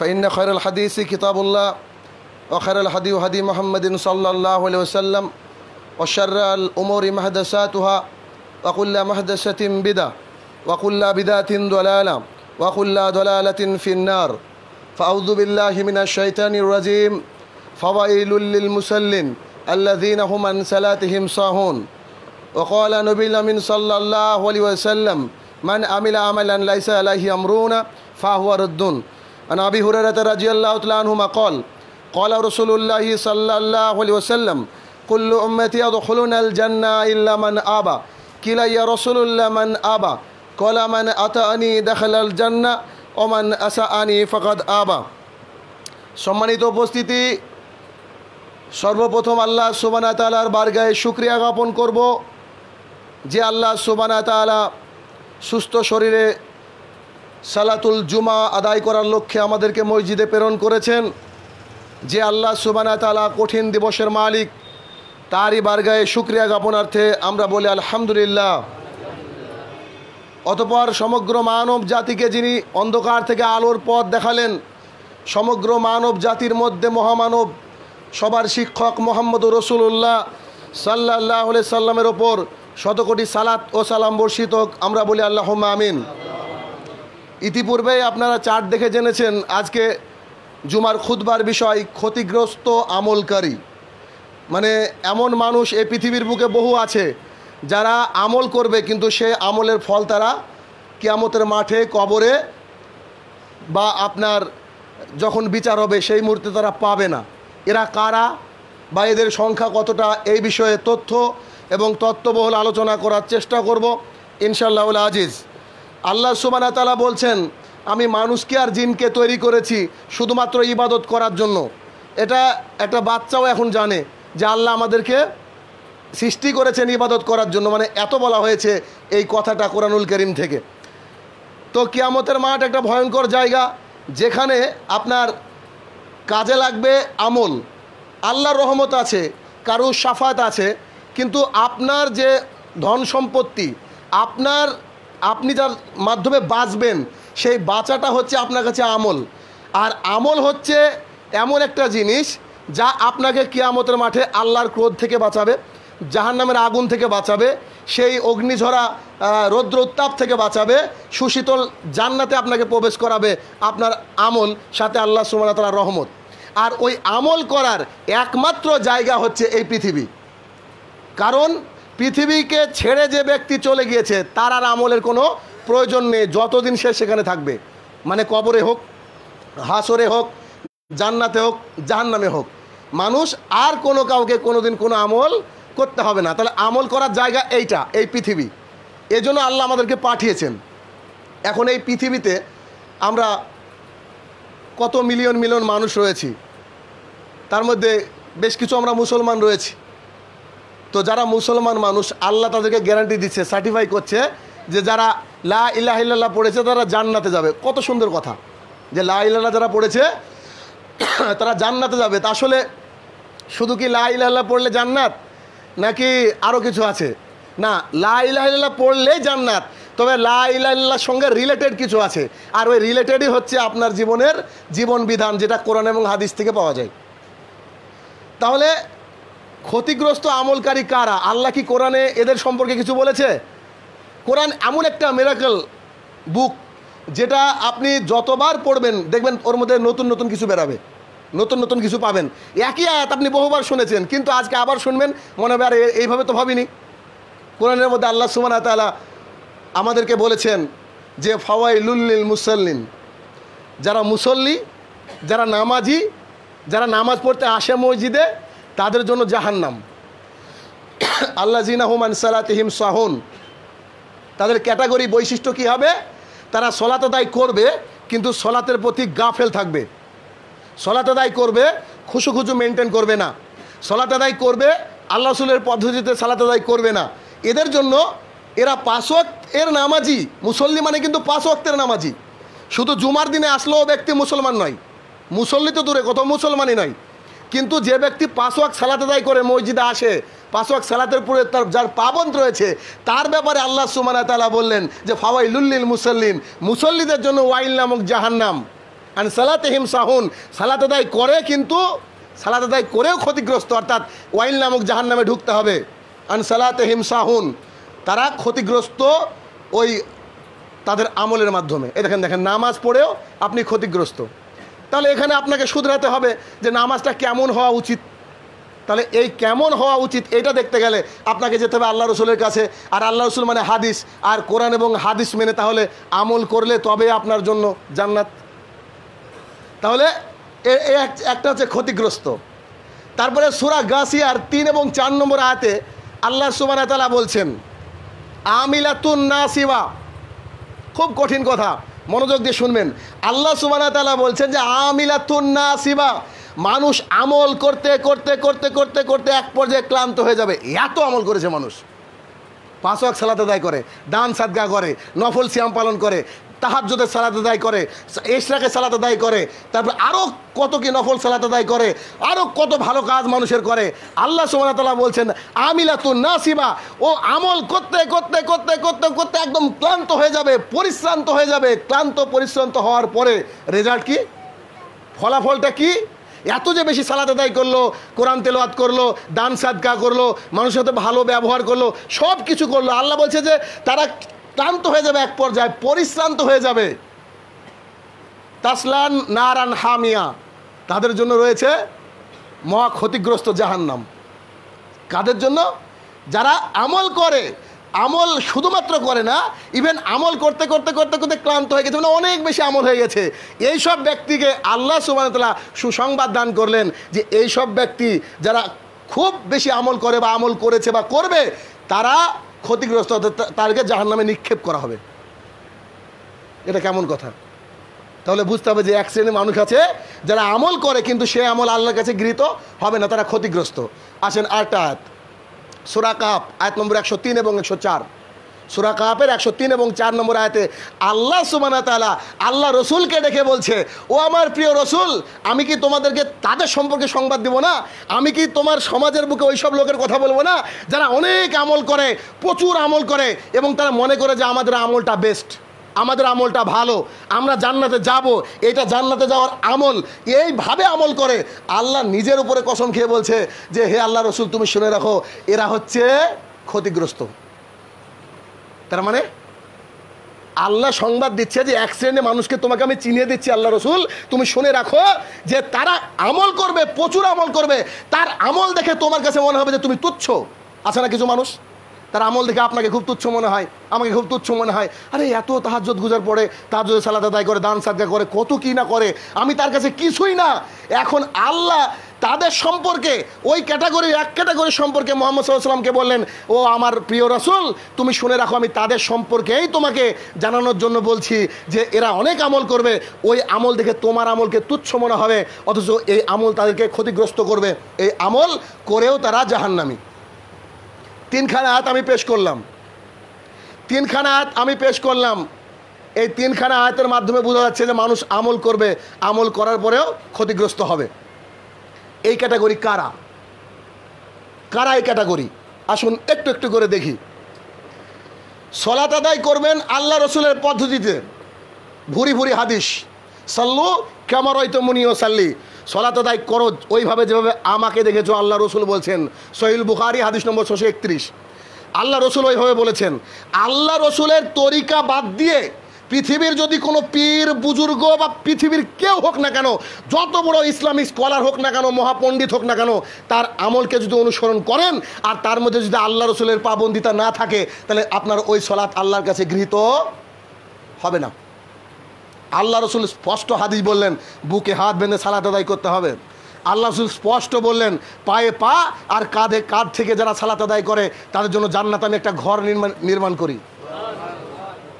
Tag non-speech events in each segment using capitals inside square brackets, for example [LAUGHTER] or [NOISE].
فإن خير الحديث كتاب الله وخير الحديث هدي محمد صلى الله عليه وسلم وشر الأمور محدثاتها وكل محدثة بدا وكل بدعة دلالة وكل دلالة في النار فأعوذ بالله من الشيطان الرجيم فويل للمسلم الذين هم عن صلاتهم صاهون وقال نبينا من صلى الله عليه وسلم من عمل عملا ليس عليه أمرنا فهو رد আবি রাজি রাজিয়াল্লাহ তালাহুমা কল কল রসুল্লাহ সাল্লাহ আলিয়াসাল্লাম কুল্লু উম্মিয়া দখলুন আল জান্না ইল্লামান আবা কিলাইয়া রসুল্লাহ মান আবা কলা মান আতা আনি দেখাল আল জান্না ওমান আসা আনি ফকাদ আবা সম্মানিত উপস্থিতি সর্বপ্রথম আল্লাহ সুবানা তালার বার্গায় শুক্রিয়া জ্ঞাপন করব যে আল্লাহ সুবানা তালা সুস্থ শরীরে সালাতুল জুমা আদায় করার লক্ষ্যে আমাদেরকে মসজিদে প্রেরণ করেছেন যে আল্লাহ সুবানা তালা কঠিন দিবসের মালিক তারই বার্গায় সুক্রিয়া জ্ঞাপনার্থে আমরা বলি আলহামদুলিল্লাহ অতপর সমগ্র মানব জাতিকে যিনি অন্ধকার থেকে আলোর পথ দেখালেন সমগ্র মানব জাতির মধ্যে মহামানব সবার শিক্ষক মোহাম্মদ রসুল্লাহ সাল্লাহ সাল্লামের ওপর শতকোটি সালাত ও সালাম বর্ষিত আমরা বলি আল্লাহ আমিন ইতিপূর্বে আপনারা চার্ট দেখে জেনেছেন আজকে জুমার খুদবার বিষয় ক্ষতিগ্রস্ত আমলকারী মানে এমন মানুষ এই পৃথিবীর বুকে বহু আছে যারা আমল করবে কিন্তু সে আমলের ফল তারা কিয়ামতের মাঠে কবরে বা আপনার যখন বিচার হবে সেই মুহূর্তে তারা পাবে না এরা কারা বা এদের সংখ্যা কতটা এই বিষয়ে তথ্য এবং তত্ত্ববহুল আলোচনা করার চেষ্টা করব ইনশাল্লাহুল আজিজ আল্লাহ সুবানা তালা বলছেন আমি মানুষকে আর জিনকে তৈরি করেছি শুধুমাত্র ইবাদত করার জন্য এটা একটা বাচ্চাও এখন জানে যে আল্লাহ আমাদেরকে সৃষ্টি করেছেন ইবাদত করার জন্য মানে এত বলা হয়েছে এই কথাটা কোরআনুল করিম থেকে তো কিয়ামতের মাঠ একটা ভয়ঙ্কর জায়গা যেখানে আপনার কাজে লাগবে আমল আল্লাহর রহমত আছে কারুর সাফাত আছে কিন্তু আপনার যে ধন সম্পত্তি আপনার আপনি যার মাধ্যমে বাঁচবেন সেই বাঁচাটা হচ্ছে আপনার কাছে আমল আর আমল হচ্ছে এমন একটা জিনিস যা আপনাকে কিয়ামতের মাঠে আল্লাহর ক্রোধ থেকে বাঁচাবে জাহান নামের আগুন থেকে বাঁচাবে সেই অগ্নিঝরা রৌদ্র উত্তাপ থেকে বাঁচাবে সুশীতল জান্নাতে আপনাকে প্রবেশ করাবে আপনার আমল সাথে আল্লাহ সুমানা তালা রহমত আর ওই আমল করার একমাত্র জায়গা হচ্ছে এই পৃথিবী কারণ পৃথিবীকে ছেড়ে যে ব্যক্তি চলে গিয়েছে তার আর আমলের কোনো প্রয়োজন নেই যতদিন সে সেখানে থাকবে মানে কবরে হোক হাসরে হোক জান্নাতে হোক জাহান্নামে হোক মানুষ আর কোনো কাউকে কোনো দিন কোনো আমল করতে হবে না তাহলে আমল করার জায়গা এইটা এই পৃথিবী এজন্য আল্লাহ আমাদেরকে পাঠিয়েছেন এখন এই পৃথিবীতে আমরা কত মিলিয়ন মিলিয়ন মানুষ রয়েছি তার মধ্যে বেশ কিছু আমরা মুসলমান রয়েছি তো যারা মুসলমান মানুষ আল্লাহ তাদেরকে গ্যারান্টি দিচ্ছে সার্টিফাই করছে যে যারা লা ইল্লাহ পড়েছে তারা জান্নাতে যাবে কত সুন্দর কথা যে লা ইল্লাহ যারা পড়েছে [COUGHS] তারা জান্নাতে যাবে তা আসলে শুধু কি লা ইল্লাহ পড়লে জান্নাত নাকি আরও কিছু আছে না লা ইল্লাহ পড়লেই জান্নাত তবে লা ইল্লাহর সঙ্গে রিলেটেড কিছু আছে আর ওই রিলেটেডই হচ্ছে আপনার জীবনের জীবন বিধান যেটা কোরআন এবং হাদিস থেকে পাওয়া যায় তাহলে ক্ষতিগ্রস্ত আমলকারী কারা আল্লাহ কি কোরআনে এদের সম্পর্কে কিছু বলেছে কোরআন এমন একটা মেরাকল বুক যেটা আপনি যতবার পড়বেন দেখবেন ওর মধ্যে নতুন নতুন কিছু বেরাবে নতুন নতুন কিছু পাবেন একই আয়াত আপনি বহুবার শুনেছেন কিন্তু আজকে আবার শুনবেন মনে হবে আর এইভাবে তো ভাবিনি কোরআনের মধ্যে আল্লাহ সুমান তালা আমাদেরকে বলেছেন যে ফাওয়াইলুল্লিল মুসল্লিন যারা মুসল্লি যারা নামাজি যারা নামাজ পড়তে আসে মসজিদে তাদের জন্য জাহান্নাম আল্লাহ জিনাহুমান সালাতিহিম সাহন তাদের ক্যাটাগরি বৈশিষ্ট্য কি হবে তারা সলাত আদায় করবে কিন্তু সলাতের প্রতি গাফেল থাকবে সলাত আদায় করবে খুশু খুচু মেনটেন করবে না সলাত আদায় করবে আল্লাহ সুলের পদ্ধতিতে সালাত আদায় করবে না এদের জন্য এরা পাঁচওয়াক্ত এর নামাজি মুসল্লি মানে কিন্তু পাঁচওয়াক্তের নামাজি শুধু জুমার দিনে আসলেও ব্যক্তি মুসলমান নয় মুসল্লি তো দূরে কত মুসলমানই নয় কিন্তু যে ব্যক্তি পাঁচওয়াক সালাতে সালাত করে মসজিদে আসে পাঁচওয়াক সালাতের পরে তার যার পাবন্ত রয়েছে তার ব্যাপারে আল্লাহ সুমান তালা বললেন যে ফাওয়াইলুল্লিল মুসল্লিন মুসল্লিদের জন্য ওয়াইল নামক জাহান্নাম আন সালাতেহিম সাহুন সালাতে আদায় করে কিন্তু সালাত আদায় করেও ক্ষতিগ্রস্ত অর্থাৎ ওয়াইল নামক জাহান নামে ঢুকতে হবে আন সালাতেহিম সাহুন তারা ক্ষতিগ্রস্ত ওই তাদের আমলের মাধ্যমে এ দেখেন দেখেন নামাজ পড়েও আপনি ক্ষতিগ্রস্ত তাহলে এখানে আপনাকে শুধরাতে হবে যে নামাজটা কেমন হওয়া উচিত তাহলে এই কেমন হওয়া উচিত এটা দেখতে গেলে আপনাকে যেতে হবে আল্লাহ রসুলের কাছে আর আল্লাহ রসুল মানে হাদিস আর কোরআন এবং হাদিস মেনে তাহলে আমল করলে তবে আপনার জন্য জান্নাত তাহলে একটা হচ্ছে ক্ষতিগ্রস্ত তারপরে সুরা আর তিন এবং চার নম্বর আয়াতে আল্লাহ সুবানা তালা বলছেন আমিলাতুন না খুব কঠিন কথা মনোযোগ দিয়ে শুনবেন আল্লাহ সুবানা তালা বলছেন যে আমিলা তুন্না মানুষ আমল করতে করতে করতে করতে করতে এক পর্যায়ে ক্লান্ত হয়ে যাবে এত আমল করেছে মানুষ পাঁচ ওয়াক সালাতে দায় করে দান সাদগা করে নফল শ্যাম পালন করে তাহাজ্যদের সালাত আদায় করে এশরাকে সালাত আদায় করে তারপর আরও কত কি নকল সালাত আদায় করে আরও কত ভালো কাজ মানুষের করে আল্লাহ সোমানা তালা বলছেন আমিলা তো না সিবা ও আমল করতে করতে করতে করতে করতে একদম ক্লান্ত হয়ে যাবে পরিশ্রান্ত হয়ে যাবে ক্লান্ত পরিশ্রান্ত হওয়ার পরে রেজাল্ট কি ফলাফলটা কি এত যে বেশি সালাদ আদায় করলো কোরআন তেলোয়াত করলো দান সাদকা করলো মানুষের সাথে ভালো ব্যবহার করলো সব কিছু করলো আল্লাহ বলছে যে তারা ক্লান্ত হয়ে যাবে এক পর্যায়ে পরিশ্রান্ত হয়ে যাবে তাসলান নারান হামিয়া তাদের জন্য রয়েছে মহা ক্ষতিগ্রস্ত জাহান্নাম কাদের জন্য যারা আমল করে আমল শুধুমাত্র করে না ইভেন আমল করতে করতে করতে করতে ক্লান্ত হয়ে গেছে মানে অনেক বেশি আমল হয়ে গেছে এই সব ব্যক্তিকে আল্লাহ সুবাহতলা সুসংবাদ দান করলেন যে এই সব ব্যক্তি যারা খুব বেশি আমল করে বা আমল করেছে বা করবে তারা ক্ষতিগ্রস্ত হতে তাদেরকে জাহান নামে নিক্ষেপ করা হবে এটা কেমন কথা তাহলে বুঝতে হবে যে এক শ্রেণীর মানুষ আছে যারা আমল করে কিন্তু সে আমল আল্লাহর কাছে গৃহীত হবে না তারা ক্ষতিগ্রস্ত আসেন আর্টাত আয়াত সুরাকাপ আয়াত নম্বর একশো তিন এবং একশো চার সুরা কাপের একশো তিন এবং চার নম্বর আয়তে আল্লাহ সুবানা তালা আল্লাহ রসুলকে ডেকে বলছে ও আমার প্রিয় রসুল আমি কি তোমাদেরকে তাদের সম্পর্কে সংবাদ দেব না আমি কি তোমার সমাজের বুকে ওইসব লোকের কথা বলবো না যারা অনেক আমল করে প্রচুর আমল করে এবং তারা মনে করে যে আমাদের আমলটা বেস্ট আমাদের আমলটা ভালো আমরা জান্নাতে যাব এটা জান্নাতে যাওয়ার আমল এইভাবে আমল করে আল্লাহ নিজের উপরে কসম খেয়ে বলছে যে হে আল্লাহ রসুল তুমি শুনে রাখো এরা হচ্ছে ক্ষতিগ্রস্ত তার মানে আল্লাহ সংবাদ দিচ্ছে যে এক শ্রেণীর মানুষকে তোমাকে আমি চিনিয়ে দিচ্ছি আল্লাহ রসুল তুমি শুনে রাখো যে তারা আমল করবে প্রচুর আমল করবে তার আমল দেখে তোমার কাছে মনে হবে যে তুমি তুচ্ছ আছে না কিছু মানুষ তার আমল দেখে আপনাকে খুব তুচ্ছ মনে হয় আমাকে খুব তুচ্ছ মনে হয় আরে এত তাহাজত গুজার পড়ে যদি সালাদা দায় করে দান সাদা করে কত কী না করে আমি তার কাছে কিছুই না এখন আল্লাহ তাদের সম্পর্কে ওই ক্যাটাগরির এক ক্যাটাগরি সম্পর্কে মোহাম্মদ সাল্লামকে বললেন ও আমার প্রিয় রাসুল তুমি শুনে রাখো আমি তাদের সম্পর্কেই তোমাকে জানানোর জন্য বলছি যে এরা অনেক আমল করবে ওই আমল দেখে তোমার আমলকে তুচ্ছ মনে হবে অথচ এই আমল তাদেরকে ক্ষতিগ্রস্ত করবে এই আমল করেও তারা জাহান্নামি তিনখানা হাত আমি পেশ করলাম তিনখানা হাত আমি পেশ করলাম এই তিনখানা আয়াতের মাধ্যমে বোঝা যাচ্ছে যে মানুষ আমল করবে আমল করার পরেও ক্ষতিগ্রস্ত হবে এই ক্যাটাগরি কারা কারা এই ক্যাটাগরি আসুন একটু একটু করে দেখি সলাত আদায় করবেন আল্লাহ রসুলের পদ্ধতিতে ভুরি ভুরি হাদিস সাল্লু কেমন মুনিও সাল্লি সলাত আদায় করো ওইভাবে যেভাবে আমাকে দেখেছো আল্লাহ রসুল বলছেন সহিল বুখারি হাদিস নম্বর ছশো একত্রিশ আল্লাহ রসুল ওইভাবে বলেছেন আল্লাহ রসুলের তরিকা বাদ দিয়ে পৃথিবীর যদি কোনো পীর বুজুর্গ বা পৃথিবীর কেউ হোক না কেন যত বড় ইসলামিক স্কলার হোক না কেন মহাপণ্ডিত হোক না কেন তার আমলকে যদি অনুসরণ করেন আর তার মধ্যে যদি আল্লাহ রসুলের পাবন্দিতা না থাকে তাহলে আপনার ওই সলাৎ আল্লাহর কাছে গৃহীত হবে না আল্লাহ রসুল স্পষ্ট হাদিস বললেন বুকে হাত বেঁধে সালাত আদায় করতে হবে আল্লাহ রসুল স্পষ্ট বললেন পায়ে পা আর কাঁধে কাঁধ থেকে যারা সালাত আদায় করে তাদের জন্য জান্নাত আমি একটা ঘর নির্মাণ নির্মাণ করি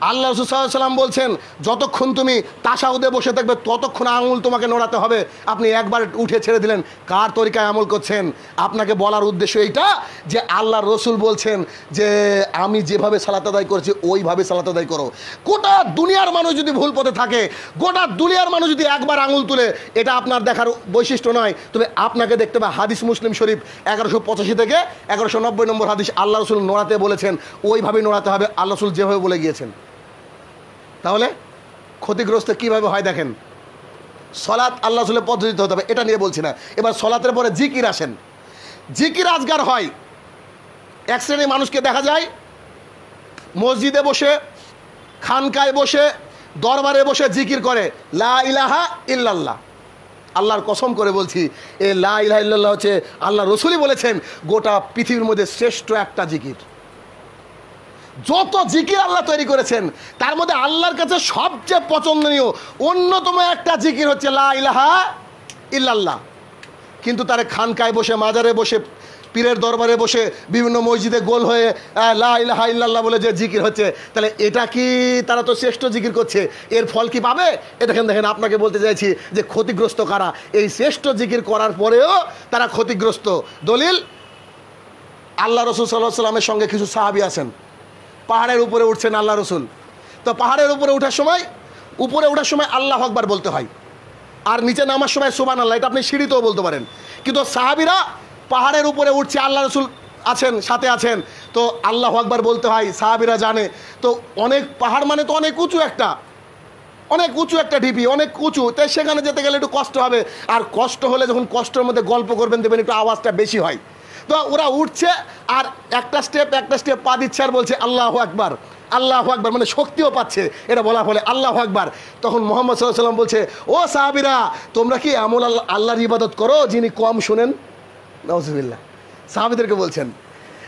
আল্লাহ রসুল্লাহাম বলছেন যতক্ষণ তুমি তাসাউদে বসে থাকবে ততক্ষণ আঙুল তোমাকে নড়াতে হবে আপনি একবার উঠে ছেড়ে দিলেন কার তরিকায় আমল করছেন আপনাকে বলার উদ্দেশ্য এইটা যে আল্লাহ রসুল বলছেন যে আমি যেভাবে সালাত আদায় করেছি ওইভাবে সালাত আদায় করো গোটা দুনিয়ার মানুষ যদি ভুল পথে থাকে গোটা দুনিয়ার মানুষ যদি একবার আঙুল তুলে এটা আপনার দেখার বৈশিষ্ট্য নয় তবে আপনাকে দেখতে হবে হাদিস মুসলিম শরীফ এগারোশো পঁচাশি থেকে এগারোশো নব্বই নম্বর হাদিস আল্লাহ রসুল নড়াতে বলেছেন ওইভাবে নোড়াতে হবে আল্লাহ রসুল যেভাবে বলে গিয়েছেন তাহলে ক্ষতিগ্রস্ত কিভাবে হয় দেখেন সলাৎ আল্লাহ রসুলের পদ্ধতিতে হতে হবে এটা নিয়ে বলছি না এবার সলাতের পরে জিকির আসেন জিকির আজগার হয় এক শ্রেণীর মানুষকে দেখা যায় মসজিদে বসে খানকায় বসে দরবারে বসে জিকির করে লা ইলাহা ইল্লাল্লাহ আল্লাহর কসম করে বলছি এ লা ইলাহা ইল্লাল্লাহ হচ্ছে আল্লাহ রসুলই বলেছেন গোটা পৃথিবীর মধ্যে শ্রেষ্ঠ একটা জিকির যত জিকির আল্লাহ তৈরি করেছেন তার মধ্যে আল্লাহর কাছে সবচেয়ে পছন্দনীয় অন্যতম একটা জিকির হচ্ছে লা ইলাহা ইল্লাল্লাহ কিন্তু তারা খানকায় বসে মাজারে বসে পীরের দরবারে বসে বিভিন্ন মসজিদে গোল হয়ে লা ইলাহা ইল্লাল্লাহ বলে যে জিকির হচ্ছে তাহলে এটা কি তারা তো শ্রেষ্ঠ জিকির করছে এর ফল কি পাবে দেখেন দেখেন আপনাকে বলতে চাইছি যে ক্ষতিগ্রস্ত কারা এই শ্রেষ্ঠ জিকির করার পরেও তারা ক্ষতিগ্রস্ত দলিল আল্লাহ রসুল সাল্লাহ সাল্লামের সঙ্গে কিছু সাহাবি আছেন পাহাড়ের উপরে উঠছেন আল্লাহ রসুল তো পাহাড়ের উপরে ওঠার সময় উপরে ওঠার সময় আল্লাহ আকবার বলতে হয় আর নিচে নামার সময় সোমান আল্লাহ এটা আপনি সিঁড়িতেও বলতে পারেন কিন্তু সাহাবিরা পাহাড়ের উপরে উঠছে আল্লাহ রসুল আছেন সাথে আছেন তো আল্লাহ আকবার বলতে হয় সাহাবিরা জানে তো অনেক পাহাড় মানে তো অনেক উঁচু একটা অনেক উঁচু একটা ঢিপি অনেক উঁচু তাই সেখানে যেতে গেলে একটু কষ্ট হবে আর কষ্ট হলে যখন কষ্টের মধ্যে গল্প করবেন দেবেন একটু আওয়াজটা বেশি হয় তো ওরা উঠছে আর একটা স্টেপ একটা স্টেপ পা দিচ্ছে আর বলছে আল্লাহ আকবার আল্লাহ আকবার মানে শক্তিও পাচ্ছে এটা বলা ফলে আল্লাহ আকবার তখন মোহাম্মদ সাল্লাহ সাল্লাম বলছে ও সাহাবিরা তোমরা কি এমন আল্লাহ আল্লাহর ইবাদত করো যিনি কম শোনেন নজিবিল্লা সাহাবিদেরকে বলছেন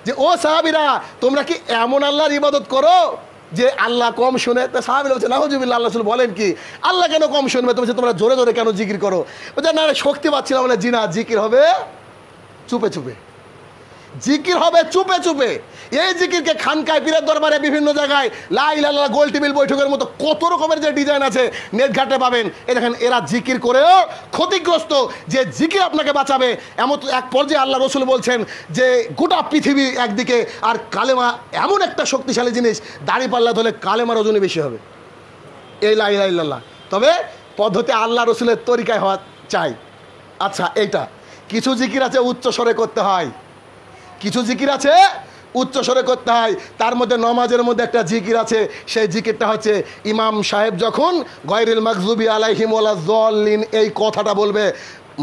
যে ও সাহাবিরা তোমরা কি এমন আল্লাহর ইবাদত করো যে আল্লাহ কম শুনে তা সাহাবিরা বলছে নাহজুবিল্লা আল্লাহ রসুল বলেন কি আল্লাহ কেন কম শুনবে তুমি তোমরা জোরে জোরে কেন জিকির করো বলছে না শক্তি পাচ্ছিলাম না জিনা জিকির হবে চুপে চুপে জিকির হবে চুপে চুপে এই জিকিরকে খানকায় পীরের দরবারে বিভিন্ন জায়গায় লাই লাল গোল টেবিল বৈঠকের মতো কত রকমের যে ডিজাইন আছে নেটঘাটে পাবেন এ দেখেন এরা জিকির করেও ক্ষতিগ্রস্ত যে জিকির আপনাকে বাঁচাবে এমন এক পর্যায়ে আল্লাহ রসুল বলছেন যে গোটা পৃথিবী একদিকে আর কালেমা এমন একটা শক্তিশালী জিনিস দাড়ি পাল্লা ধরলে কালেমার ওজনই বেশি হবে এই লাই লাই লাল্লাহ তবে পদ্ধতি আল্লাহ রসুলের তরিকায় হওয়া চাই আচ্ছা এইটা কিছু জিকির আছে উচ্চস্বরে করতে হয় কিছু জিকির আছে উচ্চ স্বরে করতে হয় তার মধ্যে নমাজের মধ্যে একটা জিকির আছে সেই জিকিরটা হচ্ছে ইমাম সাহেব যখন গয়রিল মাকজুবি আলাইহিমোলা জলিন এই কথাটা বলবে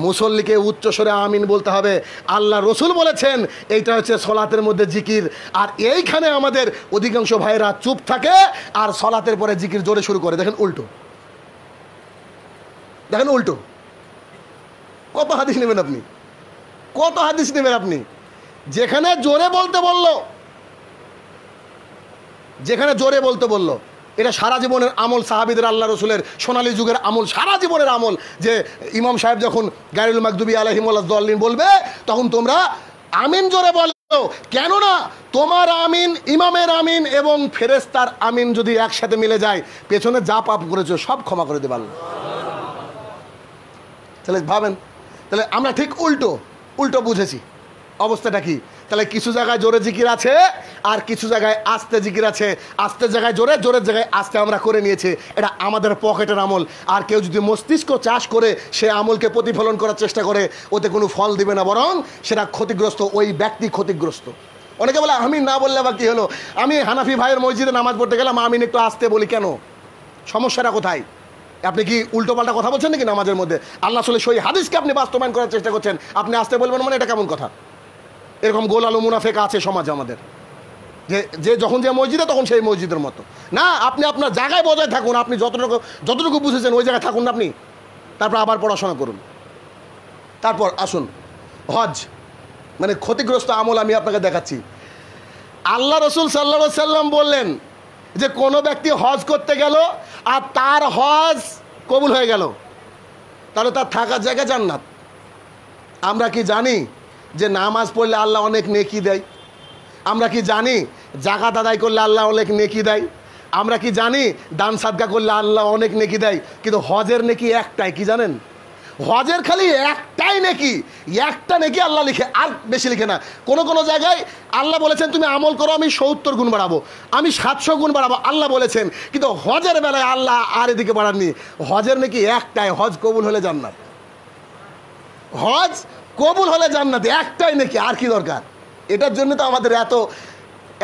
মুসল্লিকে উচ্চ স্বরে আমিন বলতে হবে আল্লাহ রসুল বলেছেন এইটা হচ্ছে সলাতের মধ্যে জিকির আর এইখানে আমাদের অধিকাংশ ভাইরা চুপ থাকে আর সলাতের পরে জিকির জোরে শুরু করে দেখেন উল্টো দেখেন উল্টো কত হাদিস নেবেন আপনি কত হাদিস নেবেন আপনি যেখানে জোরে বলতে বলল যেখানে জোরে বলতে বলল এটা সারা জীবনের আমল সাহাবিদের আল্লাহ রসুলের সোনালী যুগের আমল সারা জীবনের আমল যে ইমাম সাহেব যখন গাইরুল মাকদুবি আলহিমুল্লাহদ্দিন বলবে তখন তোমরা আমিন জোরে বল কেননা তোমার আমিন ইমামের আমিন এবং ফেরেস্তার আমিন যদি একসাথে মিলে যায় পেছনে যা পাপ করেছো সব ক্ষমা করে দেবে তাহলে ভাবেন তাহলে আমরা ঠিক উল্টো উল্টো বুঝেছি অবস্থাটা কি তাহলে কিছু জায়গায় জোরে জিকির আছে আর কিছু জায়গায় আস্তে জিকির আছে আস্তে জায়গায় জোরে জোরের জায়গায় আস্তে আমরা করে নিয়েছে এটা আমাদের পকেটের আমল আর কেউ যদি মস্তিষ্ক চাষ করে সে আমলকে প্রতিফলন করার চেষ্টা করে ওতে কোনো ফল দিবে না বরং সেটা ক্ষতিগ্রস্ত ওই ব্যক্তি ক্ষতিগ্রস্ত অনেকে বলে আমি না বললে বা কী হলো আমি হানাফি ভাইয়ের মসজিদে নামাজ পড়তে গেলাম আমি একটু আসতে বলি কেন সমস্যাটা কোথায় আপনি কি উল্টোপাল্টা কথা বলছেন নাকি নামাজের মধ্যে আল্লাহ সলে সই হাদিসকে আপনি বাস্তবায়ন করার চেষ্টা করছেন আপনি আসতে বলবেন মানে এটা কেমন কথা এরকম গোল আলো মুনাফেক আছে সমাজ আমাদের যে যে যখন যে মসজিদে তখন সেই মসজিদের মতো না আপনি আপনার জায়গায় বজায় থাকুন আপনি যতটুকু যতটুকু বুঝেছেন ওই জায়গায় থাকুন আপনি তারপর আবার পড়াশোনা করুন তারপর আসুন হজ মানে ক্ষতিগ্রস্ত আমল আমি আপনাকে দেখাচ্ছি আল্লাহ রসুল সাল্লা সাল্লাম বললেন যে কোনো ব্যক্তি হজ করতে গেল আর তার হজ কবুল হয়ে গেল তাহলে তার থাকার জায়গা জান্নাত আমরা কি জানি যে নামাজ পড়লে আল্লাহ অনেক নেকি দেয় আমরা কি জানি জাকাত আদায় করলে আল্লাহ অনেক নেকি দেয় আমরা কি জানি দান সাদকা করলে আল্লাহ অনেক নেকি দেয় কিন্তু হজের নেকি একটাই কি জানেন হজের খালি একটাই নেকি একটা নেকি আল্লাহ লিখে আর বেশি লিখে না কোনো কোনো জায়গায় আল্লাহ বলেছেন তুমি আমল করো আমি সত্তর গুণ বাড়াবো আমি সাতশো গুণ বাড়াবো আল্লাহ বলেছেন কিন্তু হজের বেলায় আল্লাহ আর এদিকে বাড়াননি হজের নেকি একটাই হজ কবুল হলে জান্নাত হজ কবুল হলে জান্নাতে একটাই নাকি আর কি দরকার এটার জন্য তো আমাদের এত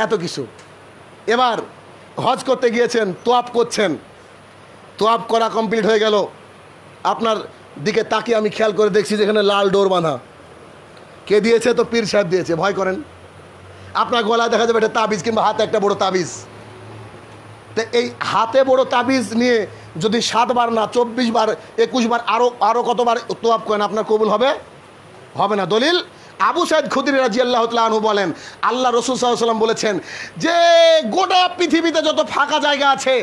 এত কিছু এবার হজ করতে গিয়েছেন তোয়াপ করছেন তোয়াপ করা কমপ্লিট হয়ে গেল আপনার দিকে তাকিয়ে আমি খেয়াল করে দেখছি যেখানে লাল ডোর বাঁধা কে দিয়েছে তো পীর সাহেব দিয়েছে ভয় করেন আপনার গলায় দেখা যাবে একটা তাবিজ কিংবা হাতে একটা বড় তাবিজ তো এই হাতে বড় তাবিজ নিয়ে যদি সাতবার না চব্বিশ বার একুশ বার আরও আরও কতবার তোয়াপ করেন আপনার কবুল হবে হবে না দলিল আবু সাইদ খুদির রাজি আল্লাহ আনু বলেন আল্লাহ রসুল সাল্লাম বলেছেন যে গোটা পৃথিবীতে যত ফাঁকা জায়গা আছে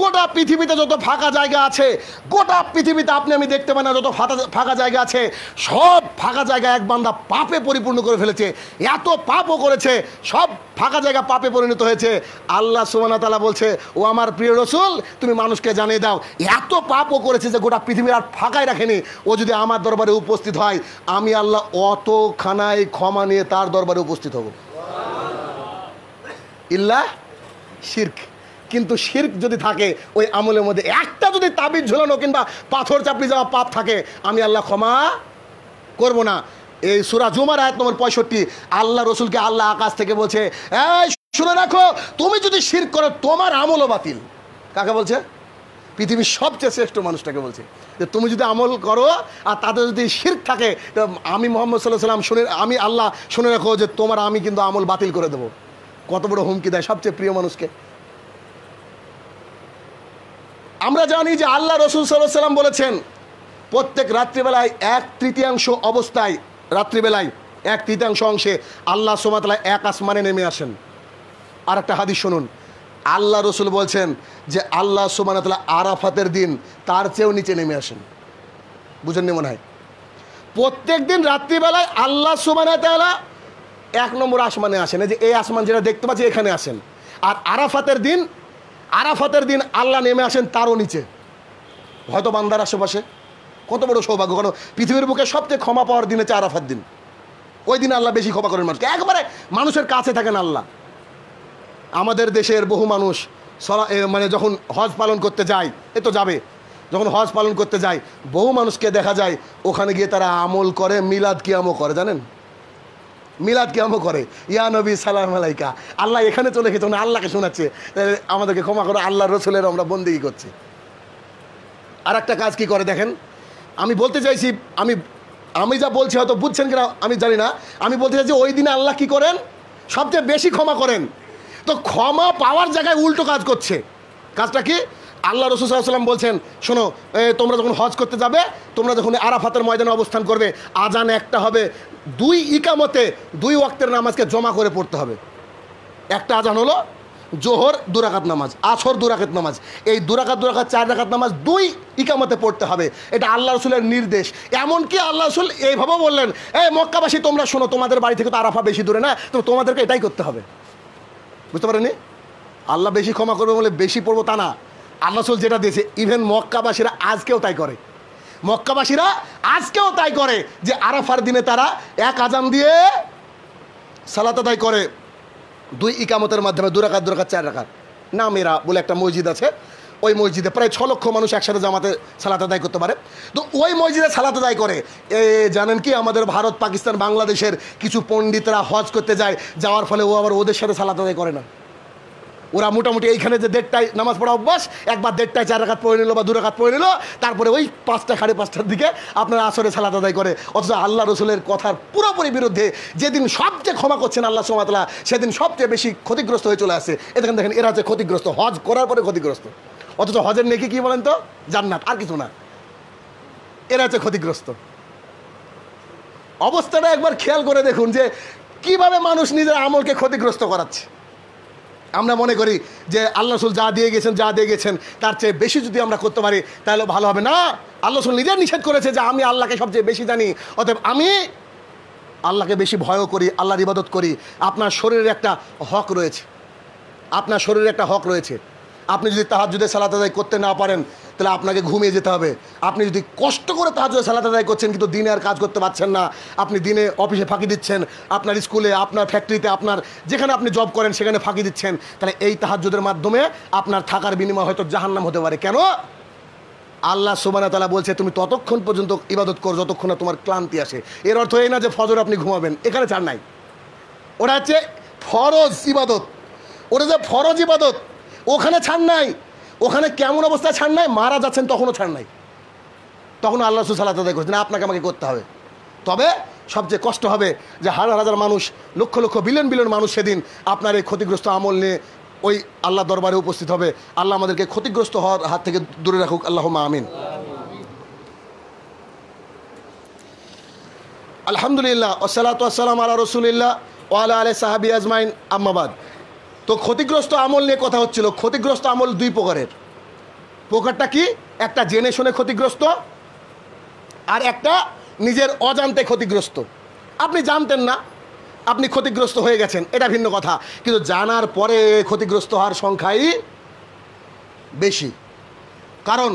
গোটা পৃথিবীতে যত ফাঁকা জায়গা আছে গোটা পৃথিবীতে আপনি আমি দেখতে পাই না যত ফাঁকা জায়গা আছে সব ফাঁকা জায়গা এক বান্দা পাপে পরিপূর্ণ করে ফেলেছে এত পাপও করেছে সব ফাঁকা জায়গা পাপে পরিণত হয়েছে আল্লাহ সুমানা তালা বলছে ও আমার প্রিয় রসুল তুমি মানুষকে জানিয়ে দাও এত পাপও করেছে যে গোটা পৃথিবীর আর ফাঁকাই রাখেনি ও যদি আমার দরবারে উপস্থিত হয় আমি আল্লাহ অতখানা নাই ক্ষমা নিয়ে তার দরবারে উপস্থিত হব ইল্লা শির্ক কিন্তু শির্ক যদি থাকে ওই আমলের মধ্যে একটা যদি তাবিজ ঝুলানো কিংবা পাথর চাপড়ি যাওয়া পাপ থাকে আমি আল্লাহ ক্ষমা করব না এই সুরা জুমার আয়াত নম্বর পঁয়ষট্টি আল্লাহ রসুলকে আল্লাহ আকাশ থেকে বলছে শুনে রাখো তুমি যদি শির করো তোমার আমলও বাতিল কাকে বলছে পৃথিবীর সবচেয়ে শ্রেষ্ঠ মানুষটাকে বলছে যে তুমি যদি আমল করো আর তাদের যদি শির থাকে আমি মোহাম্মদ সাল্লাহ সাল্লাম শুনে আমি আল্লাহ শুনে রাখো যে তোমার আমি কিন্তু আমল বাতিল করে দেবো কত বড় হুমকি দেয় সবচেয়ে প্রিয় মানুষকে আমরা জানি যে আল্লাহ রসুল সাল্লাহ সাল্লাম বলেছেন প্রত্যেক রাত্রিবেলায় এক তৃতীয়াংশ অবস্থায় রাত্রিবেলায় এক তৃতীয়াংশ অংশে আল্লাহ সোমাতলায় এক আসমানে নেমে আসেন আর একটা হাদিস শুনুন আল্লাহ রসুল বলছেন যে আল্লাহ সুমানতলা আরাফাতের দিন তার চেয়েও নিচে নেমে আসেন বুঝেননি মনে হয় প্রত্যেক দিন রাত্রিবেলায় আল্লাহ সুমানতলা এক নম্বর আসমানে আসেন যে এই আসমান যেটা দেখতে পাচ্ছি এখানে আসেন আর আরাফাতের দিন আরাফাতের দিন আল্লাহ নেমে আসেন তারও নিচে হয়তো বান্দার আশেপাশে কত বড় সৌভাগ্য কারণ পৃথিবীর বুকে সবচেয়ে ক্ষমা পাওয়ার দিন হচ্ছে আরাফাত দিন ওই দিন আল্লাহ বেশি ক্ষমা করেন মানুষকে একবারে মানুষের কাছে থাকেন আল্লাহ আমাদের দেশের বহু মানুষ সরা মানে যখন হজ পালন করতে যায় এ তো যাবে যখন হজ পালন করতে যায় বহু মানুষকে দেখা যায় ওখানে গিয়ে তারা আমল করে মিলাদ কিয়ামও করে জানেন মিলাদ কিয়ামও করে ইয়া নবী সালাম আলাইকা আল্লাহ এখানে চলে গেছে আল্লাহকে শোনাচ্ছে আমাদেরকে ক্ষমা করে আল্লাহ রসুলের আমরা বন্দিগি করছি আর একটা কাজ কি করে দেখেন আমি বলতে চাইছি আমি আমি যা বলছি হয়তো বুঝছেন কিনা আমি জানি না আমি বলতে চাইছি ওই দিনে আল্লাহ কি করেন সবচেয়ে বেশি ক্ষমা করেন তো ক্ষমা পাওয়ার জায়গায় উল্টো কাজ করছে কাজটা কি আল্লাহ রসুলাম বলছেন শোনো তোমরা যখন হজ করতে যাবে তোমরা যখন আরাফাতের ময়দানে অবস্থান করবে আজান একটা হবে দুই ইকামতে দুই ওয়াক্তের নামাজকে জমা করে পড়তে হবে একটা আজান হলো জোহর দুরাকাত নামাজ আছর দুরাকাত নামাজ এই দুরাকাত দুরাকাত চার রাকাত নামাজ দুই ইকামতে পড়তে হবে এটা আল্লাহ রসুলের নির্দেশ এমনকি আল্লাহ রসুল এইভাবেও বললেন এই মক্কাবাসী তোমরা শোনো তোমাদের বাড়ি থেকে তো আরাফা বেশি দূরে না তো তোমাদেরকে এটাই করতে হবে বুঝতে পারেনি আল্লাহ বেশি ক্ষমা করবে বলে বেশি পড়বো তা না আল্লাহ যেটা দিয়েছে ইভেন মক্কাবাসীরা আজকেও তাই করে মক্কাবাসীরা আজকেও তাই করে যে আরাফার দিনে তারা এক আজাম দিয়ে সালাত আদায় করে দুই ইকামতের মাধ্যমে দু রাখাত দু রাখাত চার রাখাত নামেরা বলে একটা মসজিদ আছে ওই মসজিদে প্রায় ছ লক্ষ মানুষ একসাথে জামাতে সালাত আদায় করতে পারে তো ওই মসজিদে সালাত আদায় করে এ জানেন কি আমাদের ভারত পাকিস্তান বাংলাদেশের কিছু পণ্ডিতরা হজ করতে যায় যাওয়ার ফলে ও আবার ওদের সাথে সালাত আদায় করে না ওরা মোটামুটি এইখানে যে দেড়টায় নামাজ পড়া অভ্যাস একবার দেড়টায় চার রাখাত পড়ে নিল বা দু রাখাত পড়ে নিল তারপরে ওই পাঁচটা সাড়ে পাঁচটার দিকে আপনারা আসরে সালাত আদায় করে অথচ আল্লাহ রসুলের কথার পুরোপুরি বিরুদ্ধে যেদিন সবচেয়ে ক্ষমা করছেন আল্লাহ সোমাতলা সেদিন সবচেয়ে বেশি ক্ষতিগ্রস্ত হয়ে চলে আসে এখানে দেখেন এরা যে ক্ষতিগ্রস্ত হজ করার পরে ক্ষতিগ্রস্ত অথচ হজের নেকি কি বলেন তো জান্নাত আর কিছু না এরা হচ্ছে ক্ষতিগ্রস্ত অবস্থাটা একবার খেয়াল করে দেখুন যে কিভাবে মানুষ নিজের আমলকে ক্ষতিগ্রস্ত করাচ্ছে আমরা মনে করি যে আল্লাহ রসুল যা দিয়ে গেছেন যা দিয়ে গেছেন তার চেয়ে বেশি যদি আমরা করতে পারি তাহলে ভালো হবে না আল্লাহ রসুল নিজের নিষেধ করেছে যে আমি আল্লাহকে সবচেয়ে বেশি জানি অতএব আমি আল্লাহকে বেশি ভয়ও করি আল্লাহর ইবাদত করি আপনার শরীরের একটা হক রয়েছে আপনার শরীরে একটা হক রয়েছে আপনি যদি তাহাজুদে সালাত আদায় করতে না পারেন তাহলে আপনাকে ঘুমিয়ে যেতে হবে আপনি যদি কষ্ট করে তাহাজুদে সালাত আদায় করছেন কিন্তু দিনে আর কাজ করতে পারছেন না আপনি দিনে অফিসে ফাঁকি দিচ্ছেন আপনার স্কুলে আপনার ফ্যাক্টরিতে আপনার যেখানে আপনি জব করেন সেখানে ফাঁকি দিচ্ছেন তাহলে এই তাহাজুদের মাধ্যমে আপনার থাকার বিনিময় হয়তো জাহান্নাম হতে পারে কেন আল্লাহ সুবানা তালা বলছে তুমি ততক্ষণ পর্যন্ত ইবাদত করো যতক্ষণ না তোমার ক্লান্তি আসে এর অর্থ এই না যে ফজর আপনি ঘুমাবেন এখানে ছাড় নাই ওটা হচ্ছে ফরজ ইবাদত ওটা যে ফরজ ইবাদত ওখানে ছাড় নাই ওখানে কেমন অবস্থায় ছাড় নাই মারা যাচ্ছেন তখনও ছাড় নাই তখন আল্লাহ রসুল সাল্লাহ করছেন আপনাকে আমাকে করতে হবে তবে সবচেয়ে কষ্ট হবে যে হাজার হাজার মানুষ লক্ষ লক্ষ বিলিয়ন বিলিয়ন মানুষ সেদিন আপনার এই ক্ষতিগ্রস্ত আমল নিয়ে ওই আল্লাহ দরবারে উপস্থিত হবে আল্লাহ আমাদেরকে ক্ষতিগ্রস্ত হওয়ার হাত থেকে দূরে রাখুক আল্লাহ আমিন আলহামদুলিল্লাহ ওসালাত আসসালাম আল্লাহ রসুলিল্লাহ ওয়ালা আলহ সাহাবি আজমাইন আম্মাবাদ তো ক্ষতিগ্রস্ত আমল নিয়ে কথা হচ্ছিল ক্ষতিগ্রস্ত আমল দুই প্রকারের প্রকারটা কি একটা জেনে শুনে ক্ষতিগ্রস্ত আর একটা নিজের অজান্তে ক্ষতিগ্রস্ত আপনি জানতেন না আপনি ক্ষতিগ্রস্ত হয়ে গেছেন এটা ভিন্ন কথা কিন্তু জানার পরে ক্ষতিগ্রস্ত হওয়ার সংখ্যাই বেশি কারণ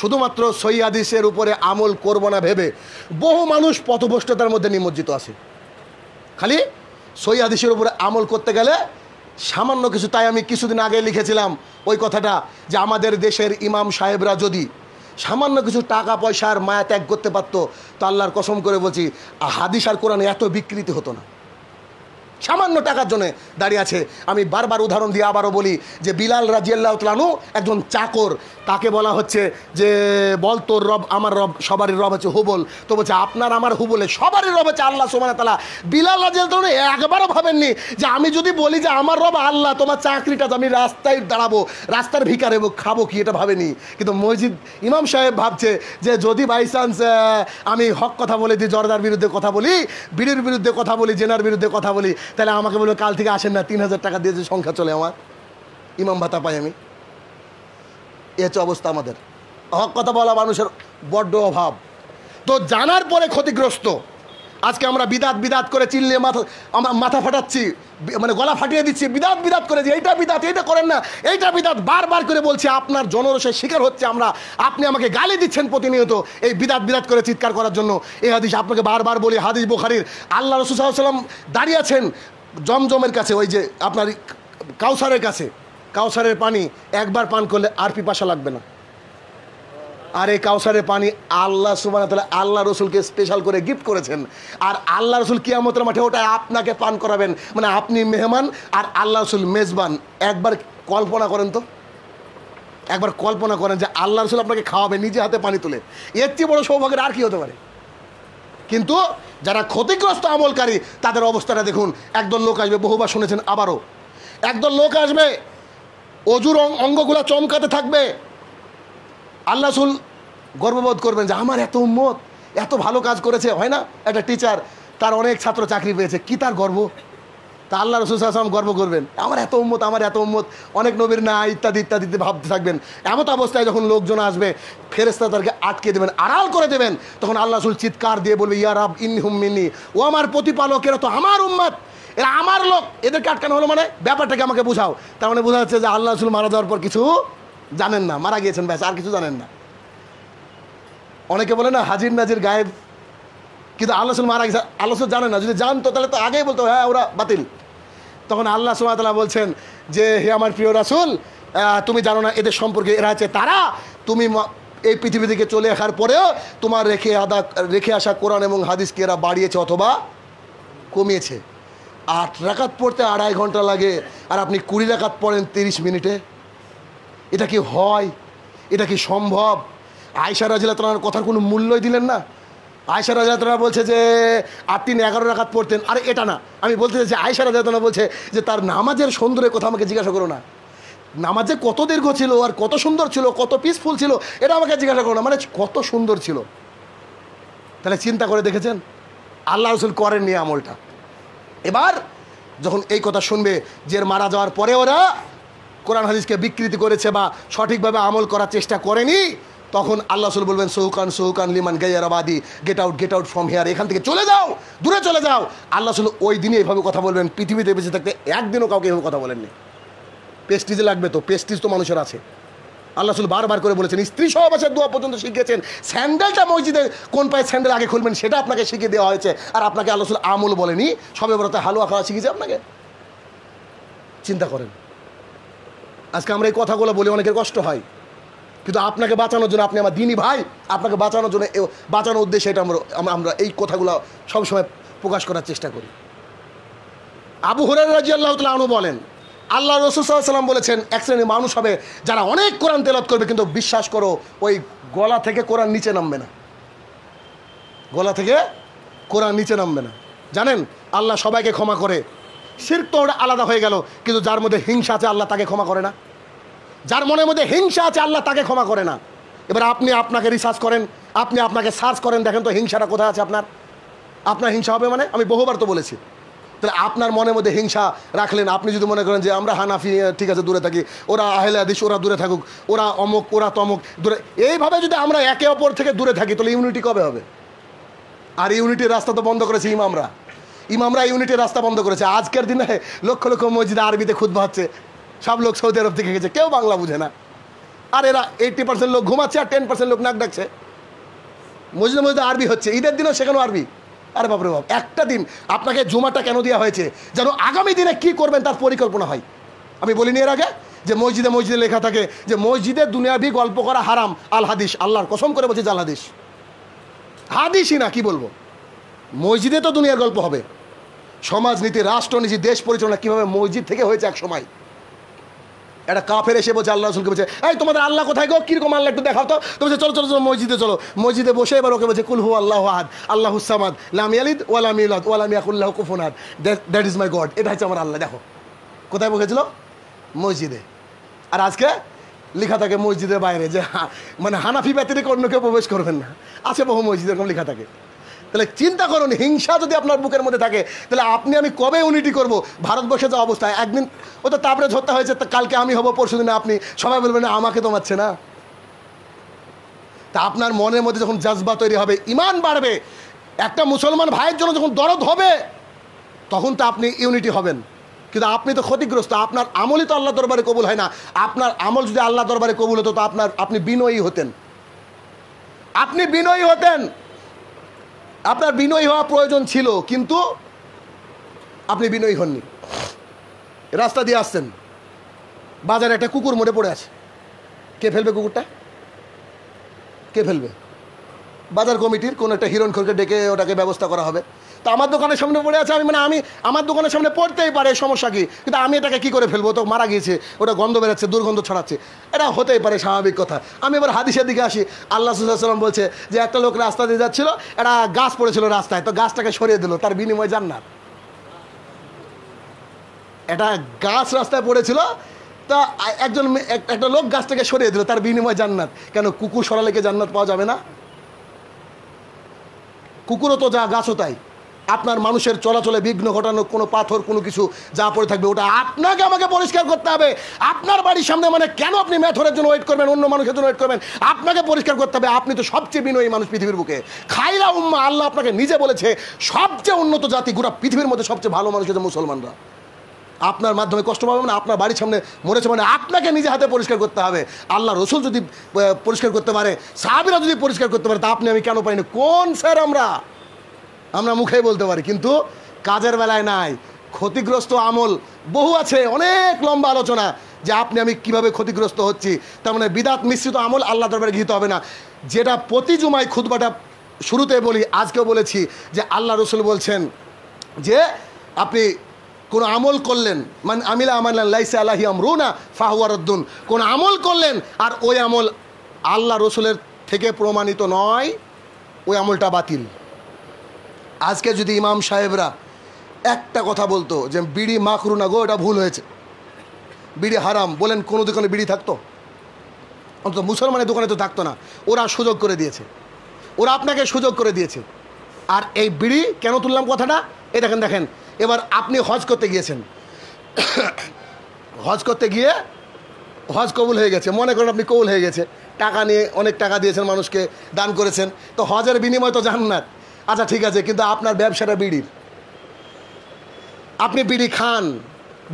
শুধুমাত্র সৈয়াদিসের উপরে আমল করব না ভেবে বহু মানুষ পথভ্রষ্টতার মধ্যে নিমজ্জিত আছে খালি সৈয়াদিসের উপরে আমল করতে গেলে সামান্য কিছু তাই আমি কিছুদিন আগে লিখেছিলাম ওই কথাটা যে আমাদের দেশের ইমাম সাহেবরা যদি সামান্য কিছু টাকা পয়সার মায়া ত্যাগ করতে পারতো তো আল্লাহর কসম করে বলছি হাদিস আর কোরআন এত বিকৃতি হতো না সামান্য টাকার জন্য দাঁড়িয়ে আছে আমি বারবার উদাহরণ দিয়ে আবারও বলি যে বিলাল রাজিয়াল্লাহ তালানু একজন চাকর তাকে বলা হচ্ছে যে বল তোর রব আমার রব সবারই রব হচ্ছে হুবল তো বলছে আপনার আমার হুবলে সবারই রব হচ্ছে আল্লাহ সোমান তালা বিলাল রাজিয়াল তালানু একবারও ভাবেননি যে আমি যদি বলি যে আমার রব আল্লাহ তোমার চাকরিটা আমি রাস্তায় দাঁড়াবো রাস্তার ভিকার এবং খাবো কি এটা ভাবেনি কিন্তু মসজিদ ইমাম সাহেব ভাবছে যে যদি বাই চান্স আমি হক কথা বলে দিই জর্দার বিরুদ্ধে কথা বলি বিড়ির বিরুদ্ধে কথা বলি জেনার বিরুদ্ধে কথা বলি তাহলে আমাকে বলবে কাল থেকে আসেন না তিন হাজার টাকা দিয়ে যে সংখ্যা চলে আমার ইমাম ভাতা পাই আমি এ হচ্ছে অবস্থা আমাদের হক কথা বলা মানুষের বড্ড অভাব তো জানার পরে ক্ষতিগ্রস্ত আজকে আমরা বিদাত বিদাত করে চিল্লে মাথা আমরা মাথা ফাটাচ্ছি মানে গলা ফাটিয়ে দিচ্ছি বিদাত বিদাত করে যে এইটা বিদাত এইটা করেন না এইটা বিদাত বারবার করে বলছি আপনার জনরসের শিকার হচ্ছে আমরা আপনি আমাকে গালি দিচ্ছেন প্রতিনিয়ত এই বিদাত বিদাত করে চিৎকার করার জন্য এই হাদিস আপনাকে বারবার বলি হাদিস বোখারির আল্লাহ রসুসাল্লাম দাঁড়িয়ে আছেন জমজমের কাছে ওই যে আপনার কাউসারের কাছে কাউসারের পানি একবার পান করলে আর পিপাসা লাগবে না আর এই কাউসারের পানি আল্লাহ সুবান আল্লাহ রসুলকে স্পেশাল করে গিফট করেছেন আর আল্লাহ রসুল কিয়ামতের মাঠে ওটা আপনাকে পান করাবেন মানে আপনি মেহমান আর আল্লাহ রসুল মেজবান একবার কল্পনা করেন তো একবার কল্পনা করেন যে আল্লাহ রসুল আপনাকে খাওয়াবে নিজে হাতে পানি তুলে এর চেয়ে বড়ো সৌভাগ্যের আর কী হতে পারে কিন্তু যারা ক্ষতিগ্রস্ত আমলকারী তাদের অবস্থাটা দেখুন একদল লোক আসবে বহুবার শুনেছেন আবারও একদল লোক আসবে অজুর অঙ্গগুলো চমকাতে থাকবে আল্লাহ রসুল গর্ববোধ করবেন যে আমার এত উন্মত এত ভালো কাজ করেছে হয় না একটা টিচার তার অনেক ছাত্র চাকরি পেয়েছে কী তার গর্ব তা আল্লাহ রসুল আসলাম গর্ব করবেন আমার এত উম্মত আমার এত উম্মত অনেক নবীর না ইত্যাদি ইত্যাদিতে ভাবতে থাকবেন এমন অবস্থায় যখন লোকজন আসবে ফেরেস্তা তাদেরকে আটকে দেবেন আড়াল করে দেবেন তখন আল্লাহ রসুল চিৎকার দিয়ে বলবে ইয়ারাব ইন্নি মিনি ও আমার প্রতিপালক এরা তো আমার উন্মত এরা আমার লোক এদেরকে আটকানো হলো মানে ব্যাপারটাকে আমাকে বোঝাও তার মানে বোঝা যাচ্ছে যে আল্লাহ রসুল মারা যাওয়ার পর কিছু জানেন না মারা গিয়েছেন ব্যাস আর কিছু জানেন না অনেকে বলে না হাজির নাজির গায়েব কিন্তু আল্লাহ মারা গেছে আল্লাহ জানে না যদি জানতো তাহলে তো আগেই বলতো হ্যাঁ ওরা বাতিল তখন আল্লাহ সুমাতলা বলছেন যে হে আমার প্রিয় রাসুল তুমি জানো না এদের সম্পর্কে এরা আছে তারা তুমি এই পৃথিবী থেকে চলে আসার পরেও তোমার রেখে আদা রেখে আসা কোরআন এবং হাদিসকে এরা বাড়িয়েছে অথবা কমিয়েছে আট রাকাত পড়তে আড়াই ঘন্টা লাগে আর আপনি কুড়ি রাকাত পড়েন তিরিশ মিনিটে এটা কি হয় এটা কি সম্ভব আয়সা রাজিলা তোলার কথার কোনো মূল্যই দিলেন না আয়সা রাজাতনা বলছে যে আর তিনি এগারো রাখাত পড়তেন আরে এটা না আমি বলতে চাইছি আয়সা রাজাতনা বলছে যে তার নামাজের সৌন্দর্যের কথা আমাকে জিজ্ঞাসা করো না নামাজে কত দীর্ঘ ছিল আর কত সুন্দর ছিল কত পিসফুল ছিল এটা আমাকে জিজ্ঞাসা করো না মানে কত সুন্দর ছিল তাহলে চিন্তা করে দেখেছেন আল্লাহ রসুল করেননি আমলটা এবার যখন এই কথা শুনবে যে মারা যাওয়ার পরে ওরা কোরআন হাদিসকে বিকৃতি করেছে বা সঠিকভাবে আমল করার চেষ্টা করেনি তখন আল্লাহ রসুল বলবেন সৌকান সৌকান লিমান গাইয়ারাবাদি get out get out from here এখান থেকে চলে যাও দূরে চলে যাও আল্লাহ রসুল ওই দিনে এভাবে কথা বলবেন পৃথিবীতে বেঁচে থাকতে একদিনও কাউকে এভাবে কথা বলেননি পেস্টিজে লাগবে তো পেস্টিজ তো মানুষের আছে আল্লাহ সুল বারবার করে বলেছেন স্ত্রী সহবাসের দোয়া পর্যন্ত শিখিয়েছেন স্যান্ডেলটা মসজিদে কোন পায়ে স্যান্ডেল আগে খুলবেন সেটা আপনাকে শিখিয়ে দেওয়া হয়েছে আর আপনাকে আল্লাহ সুল আমল বলেনি সবে বড়তে হালুয়া খাওয়া শিখিয়েছে আপনাকে চিন্তা করেন আজকে আমরা এই কথাগুলো বলে অনেকের কষ্ট হয় কিন্তু আপনাকে বাঁচানোর জন্য আপনি আমার দিনই ভাই আপনাকে বাঁচানোর জন্য বাঁচানোর উদ্দেশ্যে এটা আমরা আমরা এই কথাগুলো সবসময় প্রকাশ করার চেষ্টা করি আবু হরের রাজি আল্লাহ তালু বলেন আল্লাহ রসুলাম বলেছেন এক শ্রেণীর মানুষ হবে যারা অনেক কোরআন তেলত করবে কিন্তু বিশ্বাস করো ওই গলা থেকে কোরআন নিচে নামবে না গলা থেকে কোরআন নিচে নামবে না জানেন আল্লাহ সবাইকে ক্ষমা করে সির তো আলাদা হয়ে গেল কিন্তু যার মধ্যে হিংসা আছে আল্লাহ তাকে ক্ষমা করে না যার মনের মধ্যে হিংসা আছে আল্লাহ তাকে ক্ষমা করে না এবার আপনি আপনাকে রিসার্চ করেন আপনি আপনাকে সার্চ করেন দেখেন তো হিংসাটা কোথায় আছে আপনার আপনার হিংসা হবে মানে আমি বহুবার তো বলেছি তাহলে আপনার মনের মধ্যে হিংসা রাখলেন আপনি যদি মনে করেন যে আমরা হানাফি ঠিক আছে দূরে থাকি ওরা আহেলা আদিস ওরা দূরে থাকুক ওরা অমুক ওরা তমুক দূরে এইভাবে যদি আমরা একে অপর থেকে দূরে থাকি তাহলে ইউনিটি কবে হবে আর ইউনিটির রাস্তা তো বন্ধ করেছে ইমামরা ইমামরা ইউনিটির রাস্তা বন্ধ করেছে আজকের দিনে লক্ষ লক্ষ মসজিদে আরবিতে খুদবা হচ্ছে সব লোক সৌদি আরব থেকে গেছে কেউ বাংলা বুঝে না আর এরা এইটটি পার্সেন্ট লোক ঘুমাচ্ছে আর টেন পার্সেন্ট লোক নাক ডাকছে মসজিদে মসজিদে আরবি হচ্ছে ঈদের দিনও সেখানেও আরবি আরে বাপরে বাপ একটা দিন আপনাকে জুমাটা কেন দেওয়া হয়েছে যেন আগামী দিনে কি করবেন তার পরিকল্পনা হয় আমি বলিনি এর আগে যে মসজিদে মসজিদে লেখা থাকে যে মসজিদে দুনিয়াভি গল্প করা হারাম আল হাদিস আল্লাহর কসম করে বলছে জাল হাদিস হাদিসই না কি বলবো মসজিদে তো দুনিয়ার গল্প হবে সমাজনীতি রাষ্ট্রনীতি দেশ পরিচালনা কীভাবে মসজিদ থেকে হয়েছে এক সময় একটা কাফের এসে বলছে আল্লাহ রসুলকে বলছে এই তোমাদের আল্লাহ কোথায় গো কীরকম আল্লাহ একটু দেখাও তো তুমি বলছে চলো চলো চলো মসজিদে চলো মসজিদে বসে এবার ওকে বলছে কুলহু আল্লাহ আহাদ আল্লাহ হুসামাদ আলিদ ওয়ালামি ওয়ালাম ওয়ালামি আকুল্লাহ কুফুন কুফুনাদ দ্যাট ইজ মাই গড এটা হচ্ছে আমার আল্লাহ দেখো কোথায় বসেছিল মসজিদে আর আজকে লেখা থাকে মসজিদের বাইরে যে মানে হানাফি ব্যতিরেকে অন্য কেউ প্রবেশ করবেন না আছে বহু মসজিদ এরকম লেখা থাকে তাহলে চিন্তা করুন হিংসা যদি আপনার বুকের মধ্যে থাকে তাহলে আপনি আমি কবে ইউনিটি করবো ভারতবর্ষে যা অবস্থা একদিন ও তো তাপরাজ ধরতে হয়েছে কালকে আমি হব পরশু দিনে আপনি সবাই বলবেন আমাকে তো মারছে না তা আপনার মনের মধ্যে যখন জাজবা তৈরি হবে ইমান বাড়বে একটা মুসলমান ভাইয়ের জন্য যখন দরদ হবে তখন তো আপনি ইউনিটি হবেন কিন্তু আপনি তো ক্ষতিগ্রস্ত আপনার আমলই তো আল্লাহ দরবারে কবুল হয় না আপনার আমল যদি আল্লাহ দরবারে কবুল হতো তো আপনার আপনি বিনয়ী হতেন আপনি বিনয়ী হতেন আপনার বিনয়ী হওয়া প্রয়োজন ছিল কিন্তু আপনি বিনয়ী হননি রাস্তা দিয়ে আসছেন বাজারে একটা কুকুর মরে পড়ে আছে কে ফেলবে কুকুরটা কে ফেলবে বাজার কমিটির কোনো একটা হিরণ খরকে ডেকে ওটাকে ব্যবস্থা করা হবে তো আমার দোকানের সামনে পড়ে আছে আমি মানে আমি আমার দোকানের সামনে পড়তেই পারে সমস্যা কী কিন্তু আমি এটাকে কী করে ফেলবো তো মারা গিয়েছে ওটা গন্ধ বেরাচ্ছে দুর্গন্ধ ছড়াচ্ছে এটা হতেই পারে স্বাভাবিক কথা আমি এবার হাদিসের দিকে আসি আল্লাহ সুসাল্লাম বলছে যে একটা লোক রাস্তা দিয়ে যাচ্ছিল একটা গাছ পড়েছিল রাস্তায় তো গাছটাকে সরিয়ে দিল তার যান জান্নাত এটা গাছ রাস্তায় পড়েছিল তা একজন একটা লোক গাছটাকে সরিয়ে দিল তার বিনিময় জান্নাত কেন কুকুর সরালেকে জান্নাত পাওয়া যাবে না কুকুরও তো যা গাছও তাই আপনার মানুষের চলাচলে বিঘ্ন ঘটানো কোনো পাথর কোনো কিছু যা পড়ে থাকবে ওটা আপনাকে আমাকে পরিষ্কার করতে হবে আপনার বাড়ির সামনে মানে কেন আপনি ম্যাথরের জন্য ওয়েট করবেন অন্য মানুষের জন্য ওয়েট করবেন আপনাকে পরিষ্কার করতে হবে আপনি তো সবচেয়ে বিনয়ী মানুষ পৃথিবীর বুকে খাইলা উম্মা আল্লাহ আপনাকে নিজে বলেছে সবচেয়ে উন্নত জাতি গোটা পৃথিবীর মধ্যে সবচেয়ে ভালো মানুষ হচ্ছে মুসলমানরা আপনার মাধ্যমে কষ্ট পাবে না মানে আপনার বাড়ির সামনে মরেছে মানে আপনাকে নিজে হাতে পরিষ্কার করতে হবে আল্লাহ রসুল যদি পরিষ্কার করতে পারে সাহাবিরা যদি পরিষ্কার করতে পারে তা আপনি আমি কেন পাইনি কোন স্যার আমরা আমরা মুখেই বলতে পারি কিন্তু কাজের বেলায় নাই ক্ষতিগ্রস্ত আমল বহু আছে অনেক লম্বা আলোচনা যে আপনি আমি কিভাবে ক্ষতিগ্রস্ত হচ্ছি তার মানে বিদাত মিশ্রিত আমল আল্লাহ দরবারে গৃহীত হবে না যেটা প্রতি জুমায় খুদবাটা শুরুতে বলি আজকেও বলেছি যে আল্লাহ রসুল বলছেন যে আপনি কোন আমল করলেন মানে আমিলা আমাল্লা লাইসে আল্লাহি না ফাহুয়ারদ্দুন কোন আমল করলেন আর ওই আমল আল্লাহ রসুলের থেকে প্রমাণিত নয় ওই আমলটা বাতিল আজকে যদি ইমাম সাহেবরা একটা কথা বলতো যে বিড়ি মাখরু না গো এটা ভুল হয়েছে বিড়ি হারাম বলেন কোনো দোকানে বিড়ি থাকতো অন্তত মুসলমানের দোকানে তো থাকতো না ওরা সুযোগ করে দিয়েছে ওরা আপনাকে সুযোগ করে দিয়েছে আর এই বিড়ি কেন তুললাম কথাটা এ দেখেন দেখেন এবার আপনি হজ করতে গিয়েছেন হজ করতে গিয়ে হজ কবুল হয়ে গেছে মনে করেন আপনি কবুল হয়ে গেছে টাকা নিয়ে অনেক টাকা দিয়েছেন মানুষকে দান করেছেন তো হজের বিনিময় তো জান্নাত আচ্ছা ঠিক আছে কিন্তু আপনার ব্যবসাটা বিড়ির আপনি বিড়ি খান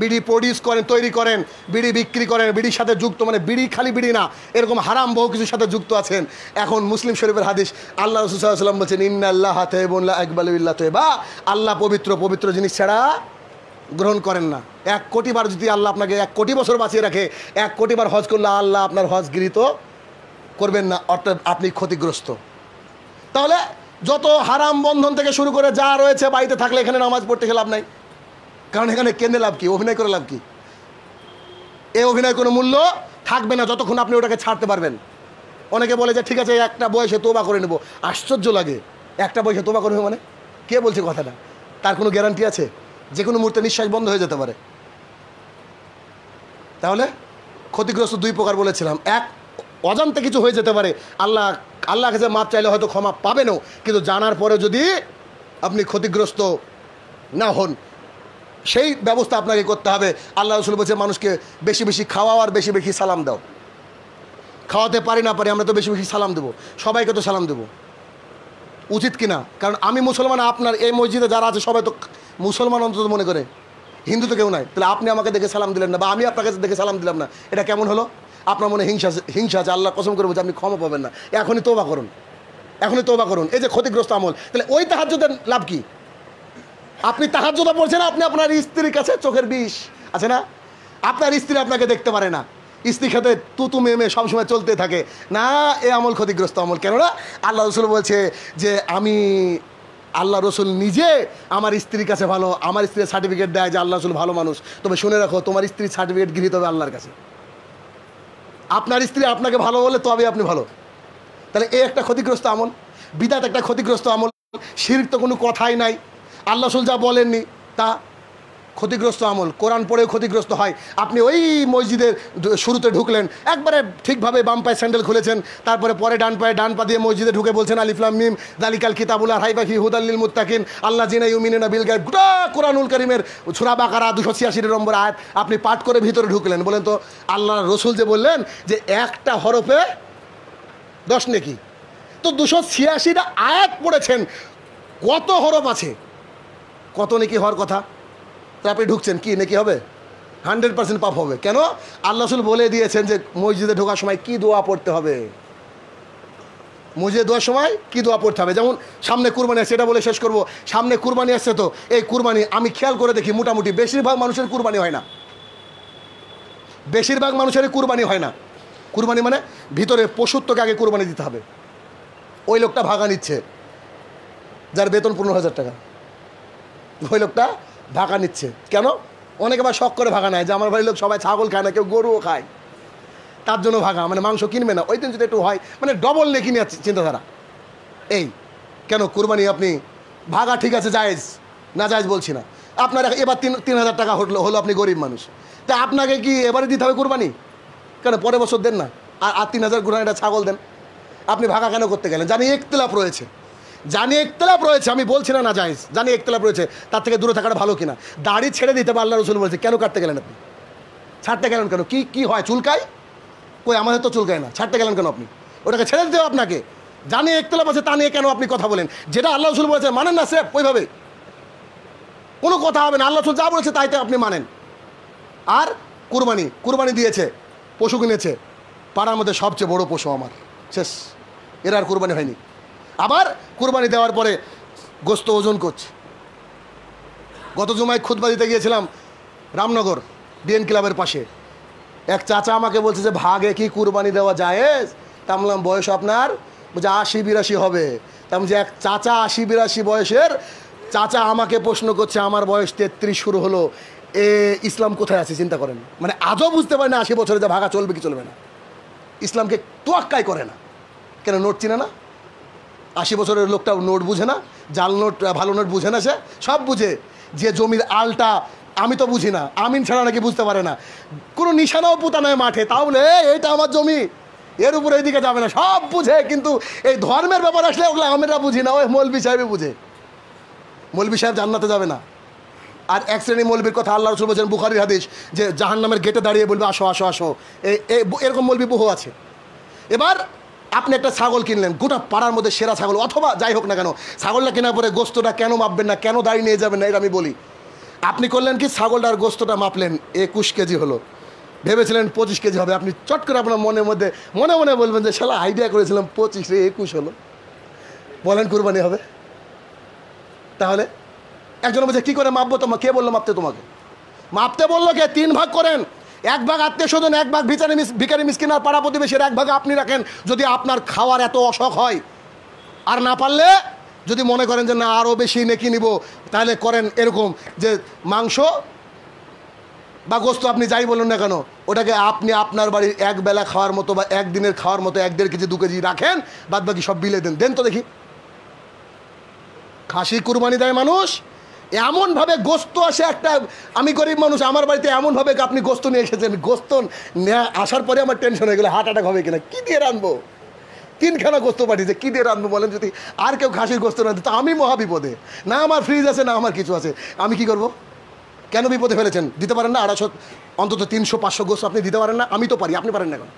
বিড়ি প্রডিউস করেন তৈরি করেন বিড়ি বিক্রি করেন বিড়ির সাথে যুক্ত মানে বিড়ি খালি বিড়ি না এরকম হারাম বহু কিছুর সাথে যুক্ত আছেন এখন মুসলিম শরীফের হাদিস আল্লাহ রসুলাম বলছেন ইন্নাল্লাহ হাতে বোল্লা একবাল্লা বা আল্লাহ পবিত্র পবিত্র জিনিস ছাড়া গ্রহণ করেন না এক কোটি বার যদি আল্লাহ আপনাকে এক কোটি বছর বাঁচিয়ে রাখে এক কোটি বার হজ করলে আল্লাহ আপনার হজ গৃহীত করবেন না অর্থাৎ আপনি ক্ষতিগ্রস্ত তাহলে যত হারাম বন্ধন থেকে শুরু করে যা রয়েছে বাড়িতে থাকলে এখানে নামাজ পড়তে গেলে লাভ নাই কারণ এখানে কেনে লাভ কি অভিনয় করে লাভ কি এ অভিনয় কোনো মূল্য থাকবে না যতক্ষণ আপনি ওটাকে ছাড়তে পারবেন অনেকে বলে যে ঠিক আছে একটা বয়সে তোবা করে নেব আশ্চর্য লাগে একটা বয়সে তোবা করে মানে কে বলছে কথাটা তার কোনো গ্যারান্টি আছে যে কোনো মুহূর্তে নিঃশ্বাস বন্ধ হয়ে যেতে পারে তাহলে ক্ষতিগ্রস্ত দুই প্রকার বলেছিলাম এক অজান্তে কিছু হয়ে যেতে পারে আল্লাহ আল্লাহ কাছে মাপ চাইলে হয়তো ক্ষমা পাবেনও কিন্তু জানার পরে যদি আপনি ক্ষতিগ্রস্ত না হন সেই ব্যবস্থা আপনাকে করতে হবে আল্লাহ রসুল বলছে মানুষকে বেশি বেশি খাওয়া আর বেশি বেশি সালাম দাও খাওয়াতে পারি না পারি আমরা তো বেশি বেশি সালাম দেবো সবাইকে তো সালাম দেবো উচিত কিনা কারণ আমি মুসলমান আপনার এই মসজিদে যারা আছে সবাই তো মুসলমান অন্তত মনে করে হিন্দু তো কেউ নাই তাহলে আপনি আমাকে দেখে সালাম দিলেন না বা আমি আপনার কাছে দেখে সালাম দিলাম না এটা কেমন হলো আপনার মনে হিংসা হিংসা আছে আল্লাহ কসম করে বলছে আপনি ক্ষমা পাবেন না এখনই তোবা করুন এখনই তোবা করুন এই যে ক্ষতিগ্রস্ত আমল তাহলে ওই তাহাজ্যদের লাভ কি আপনি তাহাজ্যতা পড়ছেন আপনি আপনার স্ত্রীর কাছে চোখের বিষ আছে না আপনার স্ত্রী আপনাকে দেখতে পারে না স্ত্রী সাথে তুতু মেমে সবসময় চলতে থাকে না এ আমল ক্ষতিগ্রস্ত আমল কেননা আল্লাহ রসুল বলছে যে আমি আল্লাহ রসুল নিজে আমার স্ত্রীর কাছে ভালো আমার স্ত্রীর সার্টিফিকেট দেয় যে আল্লাহ রসুল ভালো মানুষ তবে শুনে রাখো তোমার স্ত্রীর সার্টিফিকেট গৃহীত হবে আল্লাহর কাছে আপনার স্ত্রী আপনাকে ভালো বলে তবে আপনি ভালো তাহলে এ একটা ক্ষতিগ্রস্ত আমল বিদাত একটা ক্ষতিগ্রস্ত আমল শির তো কোনো কথাই নাই আল্লাহ সুল যা বলেননি তা ক্ষতিগ্রস্ত আমল কোরআন পড়েও ক্ষতিগ্রস্ত হয় আপনি ওই মসজিদের শুরুতে ঢুকলেন একবারে ঠিকভাবে বাম পায়ে স্যান্ডেল খুলেছেন তারপরে পরে ডান পায়ে ডান পা দিয়ে মসজিদে ঢুকে বলছেন আলিফলাম মিম দালিকাল কিতাবুল্লাহ হাইবাহি হুদাল্লিল মুত্তাকিন আল্লাহ জিনা ইউমিনা বিল গায়ে গোটা কোরআনুল করিমের ছোড়া বাকারা দুশো ছিয়াশি নম্বর আয়াত আপনি পাঠ করে ভিতরে ঢুকলেন বলেন তো আল্লাহ রসুল যে বললেন যে একটা হরফে দশ নেকি তো দুশো ছিয়াশিটা আয়াত পড়েছেন কত হরফ আছে কত নেকি হওয়ার কথা তাহলে আপনি ঢুকছেন কি নাকি হবে হান্ড্রেড পার্সেন্ট পাপ হবে কেন আল্লাহ রসুল বলে দিয়েছেন যে মসজিদে ঢোকার সময় কি দোয়া পড়তে হবে মসজিদে দোয়ার সময় কি দোয়া পড়তে হবে যেমন সামনে কুরবানি আসছে এটা বলে শেষ করব সামনে কুরবানি আসছে তো এই কুরবানি আমি খেয়াল করে দেখি মোটামুটি বেশিরভাগ মানুষের কুরবানি হয় না বেশিরভাগ মানুষের কুরবানি হয় না কুরবানি মানে ভিতরে পশুত্বকে আগে কুরবানি দিতে হবে ওই লোকটা ভাগা নিচ্ছে যার বেতন পনেরো হাজার টাকা ওই লোকটা ভাগা নিচ্ছে কেন অনেকে আবার শখ করে ভাগা নেয় যে আমার বাড়ির লোক সবাই ছাগল খায় না কেউ গরুও খায় তার জন্য ভাগা মানে মাংস কিনবে না ওই দিন যদি একটু হয় মানে ডবল কিনে যাচ্ছে চিন্তাধারা এই কেন কুরবানি আপনি ভাগা ঠিক আছে জায়েজ না জায়েজ বলছি না আপনার এবার তিন তিন হাজার টাকা হলো হলো আপনি গরিব মানুষ তা আপনাকে কি এবারে দিতে হবে কুরবানি কেন পরের বছর দেন না আর আর তিন হাজার গুণা ছাগল দেন আপনি ভাগা কেন করতে গেলেন জানি একতলাপ রয়েছে জানি একতলাপ রয়েছে আমি বলছি না না জানি একতলাপ রয়েছে তার থেকে দূরে থাকাটা ভালো কিনা দাড়ি ছেড়ে দিতে পারে আল্লাহ রসুল বলছে কেন কাটতে গেলেন আপনি ছাড়তে গেলেন কেন কি কি হয় চুলকায় কই আমাদের তো চুলকায় না ছাড়তে গেলেন কেন আপনি ওটাকে ছেড়ে দিতে হবে আপনাকে জানি একতলাপ আছে তা নিয়ে কেন আপনি কথা বলেন যেটা আল্লাহ রসুল বলেছে মানেন না সেফ ওইভাবে কোনো কথা হবে না আল্লাহ রসুল যা বলেছে তাই তো আপনি মানেন আর কুরবানি কুরবানি দিয়েছে পশু কিনেছে পাড়ার মধ্যে সবচেয়ে বড় পশু আমার শেষ এর আর কুরবানি হয়নি আবার কুরবানি দেওয়ার পরে গোস্ত ওজন করছে গত জুমায় খুদবা দিতে গিয়েছিলাম রামনগর ডিএন ক্লাবের পাশে এক চাচা আমাকে বলছে যে ভাগে কি কুরবানি দেওয়া জায়েজ তা বললাম বয়স আপনার বলছে আশি বিরাশি হবে তা বলছি এক চাচা আশি বিরাশি বয়সের চাচা আমাকে প্রশ্ন করছে আমার বয়স তেত্রিশ শুরু হলো এ ইসলাম কোথায় আছে চিন্তা করেন মানে আজও বুঝতে পারে না আশি বছরে যে ভাগা চলবে কি চলবে না ইসলামকে তোয়াক্কাই করে না কেন নোট চিনে না আশি বছরের লোকটাও নোট বুঝে না জাল নোট ভালো নোট বুঝে না সে সব বুঝে যে জমির আলটা আমি তো বুঝি না আমিন ছাড়া নাকি বুঝতে পারে না কোনো নিশানাও পোতা নয় মাঠে তাহলে এইটা আমার জমি এর উপরে এইদিকে যাবে না সব বুঝে কিন্তু এই ধর্মের ব্যাপার আসলে ওগুলো আমিরা বুঝি না ওই মৌলবি সাহেবই বুঝে মৌলবি সাহেব জান্নাতে যাবে না আর এক শ্রেণী মলবির কথা আল্লাহ রসুল বলছেন বুখারির হাদিস যে জাহান্নামের গেটে দাঁড়িয়ে বলবে আসো আসো আসো এরকম মলবি বহু আছে এবার আপনি একটা ছাগল কিনলেন গোটা পাড়ার মধ্যে সেরা ছাগল অথবা যাই হোক না কেন ছাগলটা কেনার পরে গোস্তটা কেন মাপবেন না কেন দাঁড়িয়ে নিয়ে যাবেন না এটা আমি বলি আপনি করলেন কি ছাগলটার গোস্তটা মাপলেন একুশ কেজি হলো ভেবেছিলেন পঁচিশ কেজি হবে আপনি চট করে আপনার মনের মধ্যে মনে মনে বলবেন যে শালা আইডিয়া করেছিলাম পঁচিশ রে একুশ হলো বলেন কুরবানি হবে তাহলে একজন বলছে কী করে মাপবো তোমাকে কে বললো মাপতে তোমাকে মাপতে বললো কে তিন ভাগ করেন এক ভাগ আত্মীয় স্বজন এক ভাগ ভিচারি ভিকারি মিসকিনার পাড়া প্রতিবেশীর এক ভাগে আপনি রাখেন যদি আপনার খাওয়ার এত অসখ হয় আর না পারলে যদি মনে করেন যে না আরও বেশি নেকি নিব তাহলে করেন এরকম যে মাংস বা গোস্ত আপনি যাই বলুন না কেন ওটাকে আপনি আপনার বাড়ির এক বেলা খাওয়ার মতো বা একদিনের খাওয়ার মতো এক দেড় কেজি দু কেজি রাখেন বাদ বাকি সব বিলে দেন দেন তো দেখি খাসি কুরবানি দেয় মানুষ এমনভাবে গোস্ত আসে একটা আমি গরিব মানুষ আমার বাড়িতে এমনভাবে আপনি গোস্ত নিয়ে এসেছেন গোস্ত আসার পরে আমার টেনশন হয়ে গেলো হার্ট অ্যাটাক হবে কিনা কী দিয়ে রাখবো তিনখানা গোস্ত পাঠিয়েছে কী দিয়ে রাখবো বলেন যদি আর কেউ ঘাসির গোস্ত না তো আমি মহাবিপদে না আমার ফ্রিজ আছে না আমার কিছু আছে আমি কি করব কেন বিপদে ফেলেছেন দিতে পারেন না আড়াইশো অন্তত তিনশো পাঁচশো গোস্ত আপনি দিতে পারেন না আমি তো পারি আপনি পারেন না এখন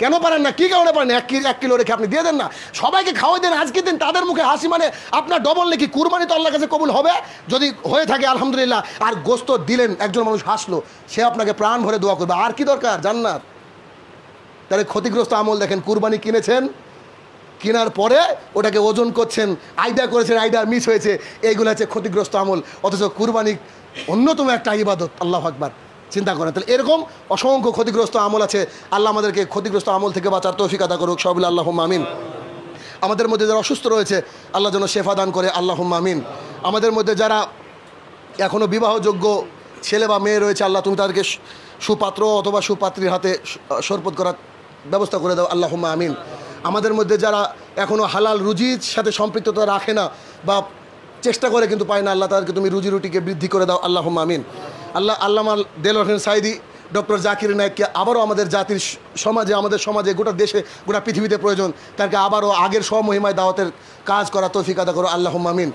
কেন পারেন না কী কারণে পারেন এক কিলো এক কিলো রেখে আপনি দিয়ে দেন না সবাইকে খাওয়াই দেন আজকে দিন তাদের মুখে হাসি মানে আপনার ডবল নাকি কুরবানি তো আল্লাহ কাছে কবুল হবে যদি হয়ে থাকে আলহামদুলিল্লাহ আর গোস্ত দিলেন একজন মানুষ হাসলো সে আপনাকে প্রাণ ভরে দোয়া করবে আর কি দরকার জান্নার তাহলে ক্ষতিগ্রস্ত আমল দেখেন কুরবানি কিনেছেন কেনার পরে ওটাকে ওজন করছেন আইডা করেছেন আইডা মিস হয়েছে এইগুলো হচ্ছে ক্ষতিগ্রস্ত আমল অথচ কুরবানি অন্যতম একটা ইবাদত আল্লাহ আকবার চিন্তা করেন তাহলে এরকম অসংখ্য ক্ষতিগ্রস্ত আমল আছে আল্লাহ আমাদেরকে ক্ষতিগ্রস্ত আমল থেকে বাঁচার তৌফিক আদা করুক সবিল আল্লাহ মামিন আমাদের মধ্যে যারা অসুস্থ রয়েছে আল্লাহ যেন শেফা দান করে আল্লাহ মামিন আমাদের মধ্যে যারা এখনও বিবাহযোগ্য ছেলে বা মেয়ে রয়েছে আল্লাহ তুমি তাদেরকে সুপাত্র অথবা সুপাত্রীর হাতে শরপত করার ব্যবস্থা করে দাও আল্লাহ আমিন আমাদের মধ্যে যারা এখনও হালাল রুজির সাথে সম্পৃক্ততা রাখে না বা চেষ্টা করে কিন্তু পায় না আল্লাহ তাদেরকে তুমি রুজি রুটিকে বৃদ্ধি করে দাও আল্লাহ আমিন আল্লাহ আল্লাহ দেল হোসেন সাইদি ডক্টর জাকির নায়ককে আবারও আমাদের জাতির সমাজে আমাদের সমাজে গোটা দেশে গোটা পৃথিবীতে প্রয়োজন তাকে আবারও আগের স্বমহিমায় দাওয়াতের কাজ করা তৌফিক আদা করো আল্লাহ মামিন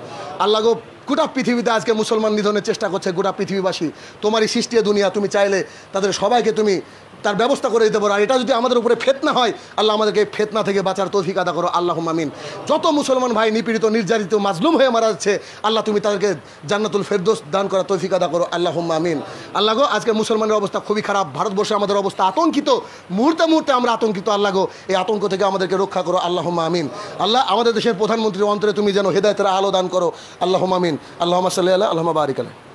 আল্লাহ গো গোটা পৃথিবীতে আজকে মুসলমান নিধনের চেষ্টা করছে গোটা পৃথিবীবাসী তোমারই সৃষ্টি দুনিয়া তুমি চাইলে তাদের সবাইকে তুমি তার ব্যবস্থা করে দিতে পারো আর এটা যদি আমাদের উপরে ফেতনা হয় আল্লাহ আমাদেরকে ফেতনা থেকে বাঁচার তৌফিক আদা করো আল্লাহ মামিন যত মুসলমান ভাই নিপীড়িত নির্যাতিত মাজলুম হয়ে মারা যাচ্ছে আল্লাহ তুমি তাদেরকে জান্নাতুল ফেরদোস দান করা তৌফিক আদা করো আল্লাহ মামিন আল্লাহ গো আজকে মুসলমানের অবস্থা খুবই খারাপ ভারতবর্ষে আমাদের অবস্থা আতঙ্কিত মুহূর্তে মুহূর্তে আমরা আতঙ্কিত আল্লাহ গো এই আতঙ্ক থেকে আমাদেরকে রক্ষা করো আল্লাহ মামিন আল্লাহ আমাদের দেশের প্রধানমন্ত্রীর অন্তরে তুমি যেন হেদায়তের আলো দান করো আল্লাহ মামিন আল্লাহ সাল্লাহ আল্লাহ বারিক